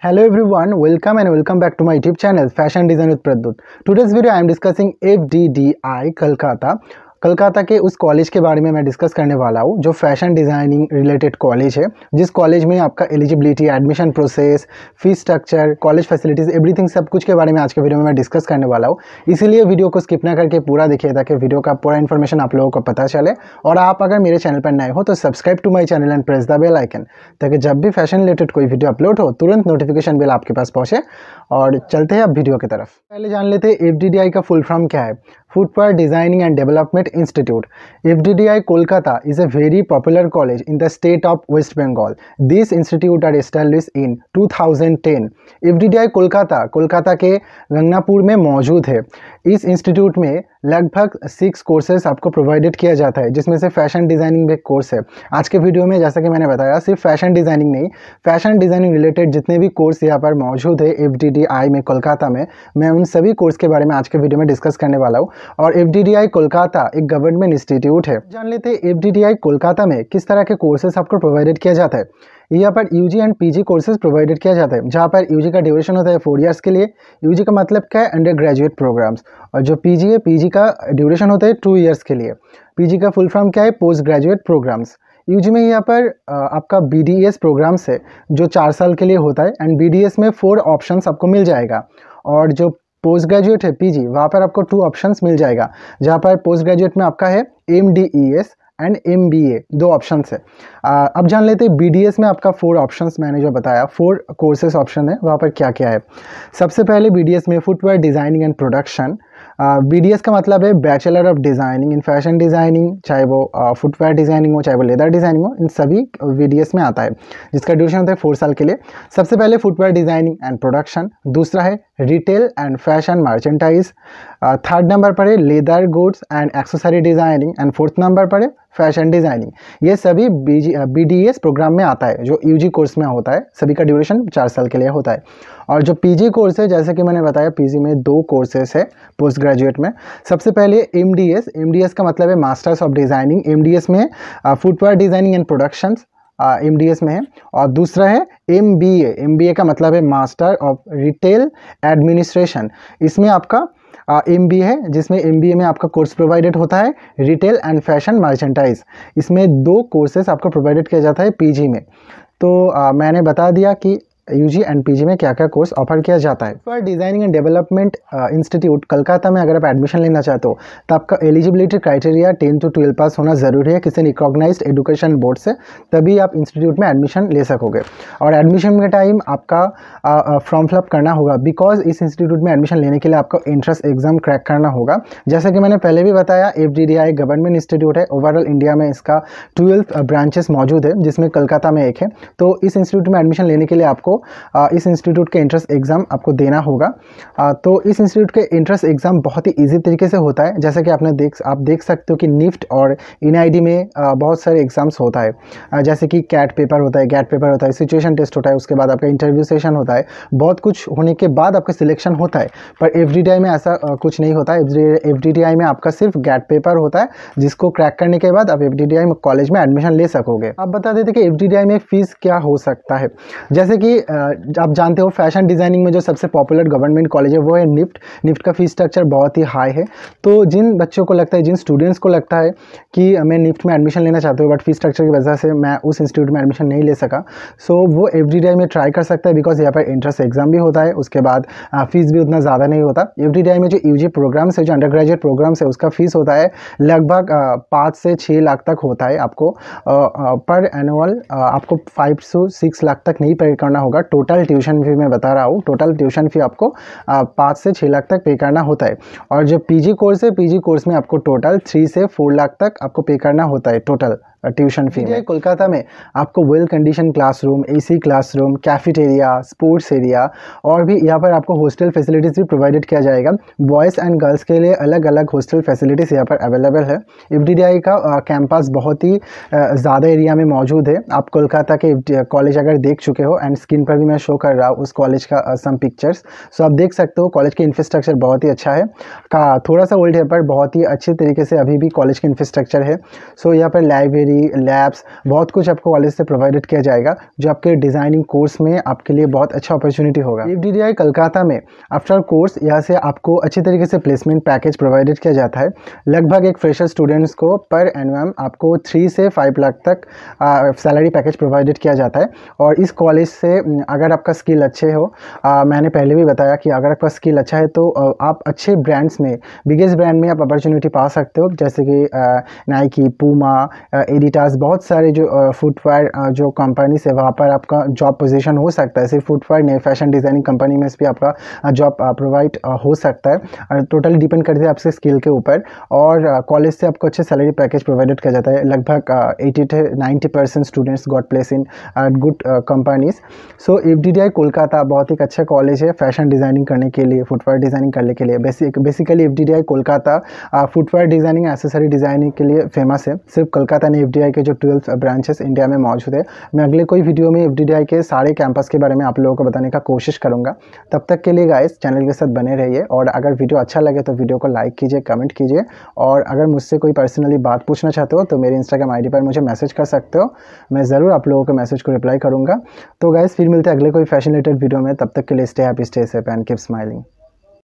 Hello everyone, welcome and welcome back to my YouTube channel Fashion Design with Pradut. Today's video I am discussing FDDI Kolkata Kolkata के उस college के बारे में मैं discuss करने वाला हूँ जो फैशन डिज़ाइनिंग रिलेटेड कॉलेज है जिस कॉलेज में आपका eligibility admission process fees structure college facilities everything सब कुछ के बारे में आज के वीडियो में मैं डिस्कस करने वाला हूँ इसीलिए वीडियो को स्किप ना करके पूरा देखिए ताकि वीडियो का पूरा इन्फॉर्मेशन आप लोगों को पता चले और आप अगर मेरे चैनल पर नए हो तो subscribe to my channel and press the bell icon ताकि जब भी फैशन रिलेटेड कोई वीडियो अपलोड हो तुरंत नोटिफिकेशन बिल आपके पास पहुँचे और चलते हैं अब वीडियो की तरफ पहले जान लेते हैं एफ का फुल फॉर्म क्या है Footwear Designing and Development Institute. FDDI Kolkata is a very popular college in the state of West Bengal. This institute are established in 2010. FDDI Kolkata Kolkata के रंगनापुर में मौजूद है इस इंस्टीट्यूट में लगभग सिक्स कोर्सेज आपको प्रोवाइडेड किया जाता है जिसमें से फैशन डिज़ाइनिंग भी एक कोर्स है आज के वीडियो में जैसा कि मैंने बताया सिर्फ फैशन डिज़ाइनिंग नहीं फैशन डिज़ाइनिंग रिलेटेड जितने भी कोर्स यहाँ पर मौजूद है एफ में कोलकाता में मैं उन सभी कोर्स के बारे में आज के वीडियो में डिस्कस करने वाला हूँ और एफ कोलकाता एक गवर्नमेंट इंस्टीट्यूट है जान लेते हैं एफ कोलकाता में किस तरह के कोर्सेज आपको प्रोवाइडेड किया जाता है यहाँ पर U and P courses provided किया जाता है जहाँ पर यू का ड्यूरेशन होता है फोर ईयर्स के लिए यू का मतलब क्या है अंडर ग्रेजुएट प्रोग्राम्स और जो पी है पी का ड्यूरेशन होता है टू ईयर्स के लिए पी का फुल फॉर्म क्या है पोस्ट ग्रेजुएट प्रोग्राम्स यू में यहाँ पर आपका बी प्रोग्राम्स है जो चार साल के लिए होता है एंड बी में फोर ऑप्शंस आपको मिल जाएगा और जो पोस्ट ग्रेजुएट है पीजी वहाँ पर आपको टू ऑप्शंस मिल जाएगा जहाँ पर पोस्ट ग्रेजुएट में आपका है M D E S and M B A दो ऑप्शन है आ, अब जान लेते हैं बी डी एस में आपका फोर ऑप्शन मैंने जो बताया फोर कोर्सेज ऑप्शन है वहाँ पर क्या क्या है सबसे पहले बी डी एस में footwear designing and production B का मतलब है bachelor of designing in fashion designing चाहे वो फुटवेयर डिज़ाइनिंग हो चाहे वो लेदर डिज़ाइनिंग हो इन सभी बी में आता है जिसका ड्यूरेशन होता है फोर साल के लिए सबसे पहले फुटवेयर डिज़ाइनिंग एंड प्रोडक्शन दूसरा है retail and fashion merchandise third number पर है leather goods and accessory designing and fourth number पर है फैशन डिज़ाइनिंग ये सभी बी डी एस प्रोग्राम में आता है जो यूजी कोर्स में होता है सभी का ड्यूरेशन चार साल के लिए होता है और जो पी जी कोर्स है जैसे कि मैंने बताया पी जी में दो कोर्सेस है पोस्ट ग्रेजुएट में सबसे पहले एम डी का मतलब है मास्टर्स ऑफ डिज़ाइनिंग एम में footwear designing and productions M D S में है और दूसरा है M B M B A का मतलब है मास्टर ऑफ रिटेल एडमिनिस्ट्रेशन इसमें आपका एम बी ए है जिसमें एम बी ए में आपका कोर्स प्रोवाइडेड होता है रिटेल एंड फैशन मर्चेंटाइज इसमें दो कोर्सेज आपको प्रोवाइडेड किया जाता है पी जी में तो आ, मैंने बता दिया कि यू जी एंड पी में क्या क्या कोर्स ऑफर किया जाता है for designing and development institute Kolkata में अगर आप एडमिशन लेना चाहते हो तो आपका eligibility criteria tenth to twelfth pass होना ज़रूरी है किसी रिकॉग्नाइज एजुकेशन बोर्ड से तभी आप इंस्टीट्यूट में एडमिशन ले सकोगे और एडमिशन के टाइम आपका फॉर्म uh, फिलअप uh, करना होगा बिकॉज इस इंस्टीट्यूट में एडमिशन लेने के लिए आपको एंट्रेंस एग्जाम क्रैक करना होगा जैसे कि मैंने पहले भी बताया एफ गवर्नमेंट इंस्टीट्यूट है ओवरऑल इंडिया में इसका ट्वेल्व ब्रांचेस uh, मौजूद है जिसमें कलकाता में एक है तो इस इंस्टीट्यूट में एडमिशन लेने के लिए आपको इस इंस्टीट्यूट के इंट्रेंस एग्ज़ाम आपको देना होगा तो इस इंस्टीट्यूट के इंट्रेंस एग्ज़ाम बहुत ही ईजी तरीके से होता है जैसा कि आपने देख आप देख सकते हो कि निफ्ट और इन में बहुत सारे एग्ज़ाम्स होता है जैसे कि कैट पेपर होता है गैट पेपर होता है सिचुएशन टेस्ट होता है उसके बाद आपका इंटरव्यू सेशन होता है बहुत कुछ होने के बाद आपका सिलेक्शन होता है पर एफ में ऐसा कुछ नहीं होता है एफ में आपका सिर्फ गैट पेपर होता है जिसको क्रैक करने के बाद आप एफ में कॉलेज में एडमिशन ले सकोगे आप बता देते कि एफ में फ़ीस क्या हो सकता है जैसे कि आप जानते हो फैशन डिज़ाइनिंग में जो सबसे पॉपुलर गवर्नमेंट कॉलेज है वो है निफ्ट निफ्ट का फ़ीस स्ट्रक्चर बहुत ही हाई है तो जिन बच्चों को लगता है जिन स्टूडेंट्स को लगता है कि मैं निफ्ट में एडमिशन लेना चाहता हूँ बट फीस स्ट्रक्चर की वजह से मैं उस इंस्टीट्यूट में एडमिशन नहीं ले सका सो so, वो एवरी डे में ट्राई कर सकता है बिकॉज यहाँ पर इंट्रेंस एग्जाम भी होता है उसके बाद फीस भी उतना ज़्यादा नहीं होता एवरी डे में जो यू प्रोग्राम्स है जो अंडर ग्रेजुएट प्रोग्राम्स है उसका फीस होता है लगभग पाँच से छः लाख तक होता है आपको पर एनुअल आपको फाइव टू सिक्स लाख तक नहीं पे करना होगा होगा टोटल ट्यूशन फी मैं बता रहा हूँ टोटल ट्यूशन फी आपको पाँच से छः लाख तक पे करना होता है और जो पीजी कोर्स है पीजी कोर्स में आपको टोटल थ्री से फोर लाख तक आपको पे करना होता है टोटल ट्यूशन फी है कोलकाता में आपको well condition classroom AC classroom cafeteria sports area और भी यहाँ पर आपको हॉस्टल फैसिलिटीज़ भी प्रोवाइडेड किया जाएगा बॉयज़ एंड गर्ल्स के लिए अलग अलग हॉस्टल फैसिलिटीज़ यहाँ पर अवेलेबल है एफ का कैंपस बहुत ही ज़्यादा एरिया में मौजूद है आप कोलकाता के कॉलेज अगर देख चुके हो एंड स्क्रीन पर भी मैं शो कर रहा हूँ उस कॉलेज का सम पिक्चर्स सो आप देख सकते हो कॉलेज के इंफ्रास्ट्रक्चर बहुत ही अच्छा है का थोड़ा सा ओल्ड है पर बहुत ही अच्छे तरीके से अभी भी कॉलेज की इंफ्रास्ट्रक्चर है सो यहाँ पर लाइब्रेरी लाइब्रेरी लैब्स बहुत कुछ आपको कॉलेज से प्रोवाइडेड किया जाएगा जो आपके डिज़ाइनिंग कोर्स में आपके लिए बहुत अच्छा अपॉर्चुनिटी होगा एफ डी कलकाता में आफ्टर कोर्स यहाँ से आपको अच्छी तरीके से प्लेसमेंट पैकेज प्रोवाइडेड किया जाता है लगभग एक फ्रेशर स्टूडेंट्स को पर एनुअम आपको थ्री से फाइव लाख तक सैलरी पैकेज प्रोवाइडेड किया जाता है और इस कॉलेज से अगर आपका स्किल अच्छे हो आ, मैंने पहले भी बताया कि अगर आपका स्किल अच्छा है तो आप अच्छे ब्रांड्स में बिगेस्ट ब्रांड में आप अपॉर्चुनिटी पा सकते हो जैसे कि नाइकी पूमा ए एडिटास बहुत सारे जो फुटवेयर जो कंपनीस है वहाँ पर आपका जॉब पोजीशन हो सकता है सिर्फ फुटवेयर नहीं फैशन डिज़ाइनिंग कंपनी में भी आपका जॉब प्रोवाइड हो सकता है टोटल डिपेंड करती है आपसे स्किल के ऊपर और कॉलेज से आपको अच्छे सैलरी पैकेज प्रोवाइडेड किया जाता है लगभग eighty two ninety percent students got place in good companies so F D D I Kolkata बहुत ही अच्छा कॉलेज है फैशन डिज़ाइनिंग करने के लिए फुटवेयर डिज़ाइनिंग करने के लिए basic basically F D D I Kolkata footwear designing accessory designing के लिए फेमस है सिर्फ कोलकाता नहीं एफ के जो ट्वेल्व ब्रांचेस इंडिया में मौजूद है मैं अगले कोई वीडियो में एफ के सारे कैंपस के बारे में आप लोगों को बताने का कोशिश करूँगा तब तक के लिए गाइस चैनल के साथ बने रहिए और अगर वीडियो अच्छा लगे तो वीडियो को लाइक कीजिए कमेंट कीजिए और अगर मुझसे कोई पर्सनली बात पूछना चाहते हो तो मेरे इंस्टाग्राम आई पर मुझे मैसेज कर सकते हो मैं ज़रूर आप लोगों के मैसेज को रिप्लाई करूँगा तो गाइज़ फिर मिलते हैं अगले कोई फैशन रिलेटेड वीडियो में तब तक के लिए stay happy stay safe and keep smiling